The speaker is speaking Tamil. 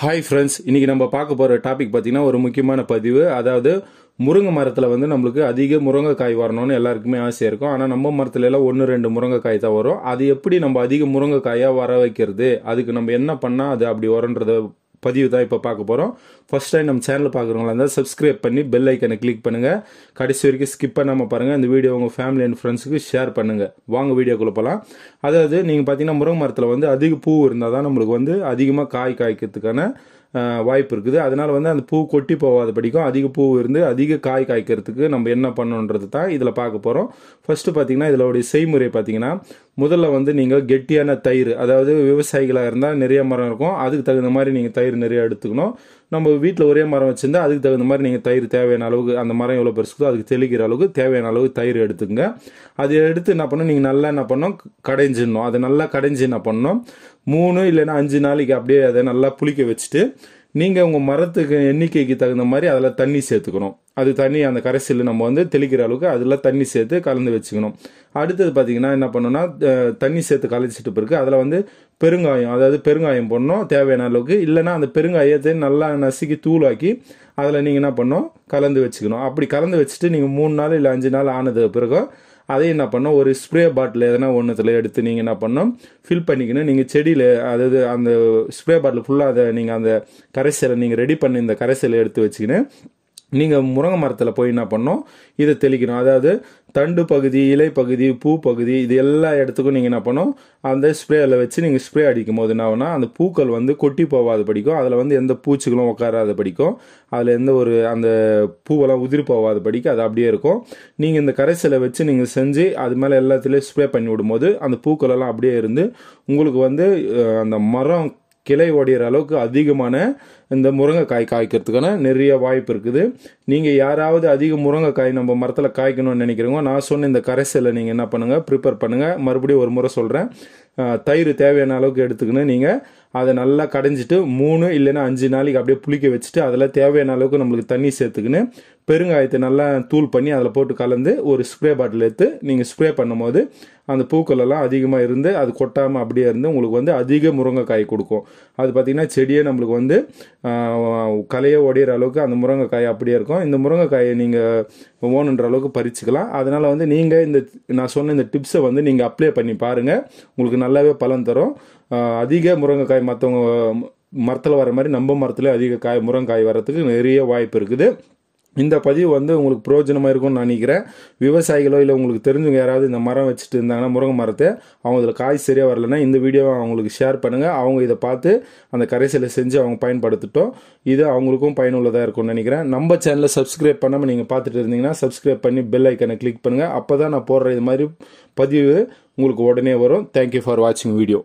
ஹாய் ஃப்ரெண்ட்ஸ் இன்றைக்கி நம்ம பார்க்க போகிற டாபிக் பார்த்திங்கன்னா ஒரு முக்கியமான பதிவு அதாவது முருங்கை மரத்தில் வந்து நம்மளுக்கு அதிக முருங்கைக்காய் வரணும்னு எல்லாருக்குமே ஆசையாக இருக்கும் ஆனால் நம்ம மரத்துல எல்லாம் ஒன்று ரெண்டு முருங்கைக்காய் தான் வரும் அது எப்படி நம்ம அதிக முருங்கைக்காயாக வர வைக்கிறது அதுக்கு நம்ம என்ன பண்ணால் அது அப்படி வரன்றதை பதிவு தான் இப்போ பார்க்க போகிறோம் ஃபஸ்ட் டைம் நம்ம சேனல் பார்க்குறவங்களா இருந்தால் சப்ஸ்கிரைப் பண்ணி பெல் ஐக்கனை கிளிக் பண்ணுங்கள் கடைசி வரைக்கும் ஸ்கிப் பண்ணாமல் பாருங்கள் இந்த வீடியோ உங்கள் ஃபேமிலி அண்ட் ஃப்ரெண்ட்ஸுக்கு ஷேர் பண்ணுங்கள் வாங்க வீடியோக்குள்ளே போகலாம் அதாவது நீங்கள் பார்த்தீங்கன்னா முருங்க மரத்தில் வந்து அதிக பூ இருந்தால் தான் நம்மளுக்கு வந்து அதிகமாக காய் காய்க்கிறதுக்கான வாய்ப்பு இருக்குது அதனால் வந்து அந்த பூ கொட்டி போகாத படிக்கும் அதிக பூ இருந்து அதிக காய் காய்க்கிறதுக்கு நம்ம என்ன பண்ணணுன்றது தான் இதில் பார்க்க போகிறோம் ஃபஸ்ட்டு பார்த்திங்கன்னா இதில் செய்முறை பார்த்திங்கன்னா முதல்ல வந்து நீங்கள் கெட்டியான தயிர் அதாவது விவசாயிகளாக இருந்தால் நிறைய மரம் இருக்கும் அதுக்கு தகுந்த மாதிரி நீங்கள் தயிர் நிறையா எடுத்துக்கணும் நம்ம வீட்டில் ஒரே மரம் வச்சுருந்தா அதுக்கு தகுந்த மாதிரி நீங்கள் தயிர் தேவையான அளவுக்கு அந்த மரம் எவ்வளோ பெருசுக்கோ அதுக்கு தெளிக்கிற அளவுக்கு தேவையான அளவுக்கு தயிர் எடுத்துங்க அது எடுத்து என்ன பண்ணணும் நீங்கள் நல்லா என்ன பண்ணோம் கடைஞ்சிடணும் அதை நல்லா கடைஞ்சி என்ன பண்ணணும் மூணு இல்லைன்னா அஞ்சு நாளைக்கு அப்படியே அதை நல்லா புளிக்க வச்சுட்டு நீங்கள் உங்கள் மரத்துக்கு எண்ணிக்கைக்கு தகுந்த மாதிரி அதில் தண்ணி சேர்த்துக்கணும் அது தண்ணி அந்த கரைசலில் நம்ம வந்து தெளிக்கிற அளவுக்கு அதில் தண்ணி சேர்த்து கலந்து வச்சுக்கணும் அடுத்தது பார்த்திங்கன்னா என்ன பண்ணணும்னா தண்ணி சேர்த்து கலைச்சிட்டு பிறகு அதில் வந்து பெருங்காயம் அதாவது பெருங்காயம் பண்ணணும் தேவையான அளவுக்கு இல்லைன்னா அந்த பெருங்காயத்தை நல்லா நசுக்கி தூளாக்கி அதில் நீங்கள் என்ன பண்ணணும் கலந்து வச்சுக்கணும் அப்படி கலந்து வச்சுட்டு நீங்கள் மூணு நாள் இல்லை அஞ்சு நாள் ஆனது பிறகு அதையும் என்ன பண்ணோம் ஒரு ஸ்ப்ரே பாட்டில் எதனா ஒன்றுத்தில் எடுத்து நீங்கள் என்ன பண்ணோம் ஃபில் பண்ணிக்கணும் நீங்கள் செடியில் அதாவது அந்த ஸ்ப்ரே பாட்டில் ஃபுல்லாக அதை நீங்கள் அந்த கரைசலை நீங்கள் ரெடி பண்ணி இந்த கரைசலை எடுத்து வச்சுக்கின்னு நீங்கள் முருங்கை மரத்தில் போய் என்ன பண்ணோம் இதை தெளிக்கணும் அதாவது தண்டு பகுதி இலை பகுதி பூ பகுதி இது எல்லா இடத்துக்கும் நீங்கள் என்ன பண்ணோம் அந்த ஸ்ப்ரேயில் வச்சு நீங்கள் ஸ்ப்ரே அடிக்கும் போது என்ன ஆகுனா அந்த பூக்கள் வந்து கொட்டி போகாத படிக்கும் அதில் வந்து எந்த பூச்சிகளும் உட்காராத படிக்கும் அதில் எந்த ஒரு அந்த பூவெல்லாம் உதிரி போகாத படிக்கும் அது அப்படியே இருக்கும் நீங்கள் இந்த கரைசலை வச்சு நீங்கள் செஞ்சு அது மேலே எல்லாத்துலேயும் ஸ்ப்ரே பண்ணி விடும்போது அந்த பூக்களெல்லாம் அப்படியே இருந்து உங்களுக்கு வந்து அந்த மரம் கிளை ஓடிகிற அளவுக்கு அதிகமான இந்த முருங்கைக்காய் காய்க்கிறதுக்கான நிறைய வாய்ப்பு இருக்குது நீங்கள் யாராவது அதிக முருங்கைக்காய் நம்ம மரத்தில் காய்க்கணும்னு நினைக்கிறோங்க நான் சொன்ன இந்த கரைசலை நீங்கள் என்ன பண்ணுங்கள் ப்ரிப்பேர் பண்ணுங்கள் மறுபடியும் ஒரு முறை சொல்கிறேன் தயிர் தேவையான அளவுக்கு எடுத்துக்கணும் நீங்கள் அதை நல்லா கடைஞ்சிட்டு மூணு இல்லைன்னா அஞ்சு நாளைக்கு அப்படியே புளிக்க வச்சுட்டு அதில் தேவையான அளவுக்கு நம்மளுக்கு தண்ணி சேர்த்துக்கின்னு பெருங்காயத்தை நல்லா தூள் பண்ணி அதில் போட்டு கலந்து ஒரு ஸ்ப்ரே பாட்டில் எடுத்து நீங்கள் ஸ்ப்ரே பண்ணும்போது அந்த பூக்களெல்லாம் அதிகமாக இருந்து அது கொட்டாமல் அப்படியே இருந்து உங்களுக்கு வந்து அதிக முருங்கைக்காய் கொடுக்கும் அது பார்த்திங்கன்னா செடியே நம்மளுக்கு வந்து கலையை ஒடிகிற அளவுக்கு அந்த முருங்கைக்காய் அப்படியே இருக்கும் இந்த முருங்கைக்காயை நீங்கள் ஓணுன்ற அளவுக்கு பறிச்சுக்கலாம் அதனால் வந்து நீங்கள் இந்த நான் சொன்ன இந்த டிப்ஸை வந்து நீங்கள் அப்ளை பண்ணி பாருங்கள் உங்களுக்கு நல்லாவே பலன் தரும் அதிக முருங்கைக்காய் மற்றவங்க மரத்தில் வர மாதிரி நம்ம மரத்தில் அதிக காய் முருங்கைக்காய் வர்றதுக்கு நிறைய வாய்ப்பு இருக்குது இந்த பதிவு வந்து உங்களுக்கு பிரயோஜனமாக இருக்கும்னு நான் நினைக்கிறேன் விவசாயிகளோ இல்லை உங்களுக்கு தெரிஞ்சவங்க யாராவது இந்த மரம் வச்சுட்டு இருந்தாங்கன்னா முருங்கை மரத்தை அவங்க இதில் காய் சரியாக வரலன்னா இந்த வீடியோவை அவங்களுக்கு ஷேர் பண்ணுங்கள் அவங்க இதை பார்த்து அந்த கரைசலை செஞ்சு அவங்க பயன்படுத்திட்டோம் இது அவங்களுக்கும் பயனுள்ளதாக இருக்கும்னு நினைக்கிறேன் நம்ம சேனலை சப்ஸ்கிரைப் பண்ணாமல் நீங்கள் பார்த்துட்டு இருந்தீங்கன்னா சப்ஸ்கிரைப் பண்ணி பெல் ஐக்கனை கிளிக் பண்ணுங்கள் அப்போ தான் நான் போடுற இது மாதிரி பதிவு உங்களுக்கு உடனே வரும் தேங்க்யூ ஃபார் வாட்சிங் வீடியோ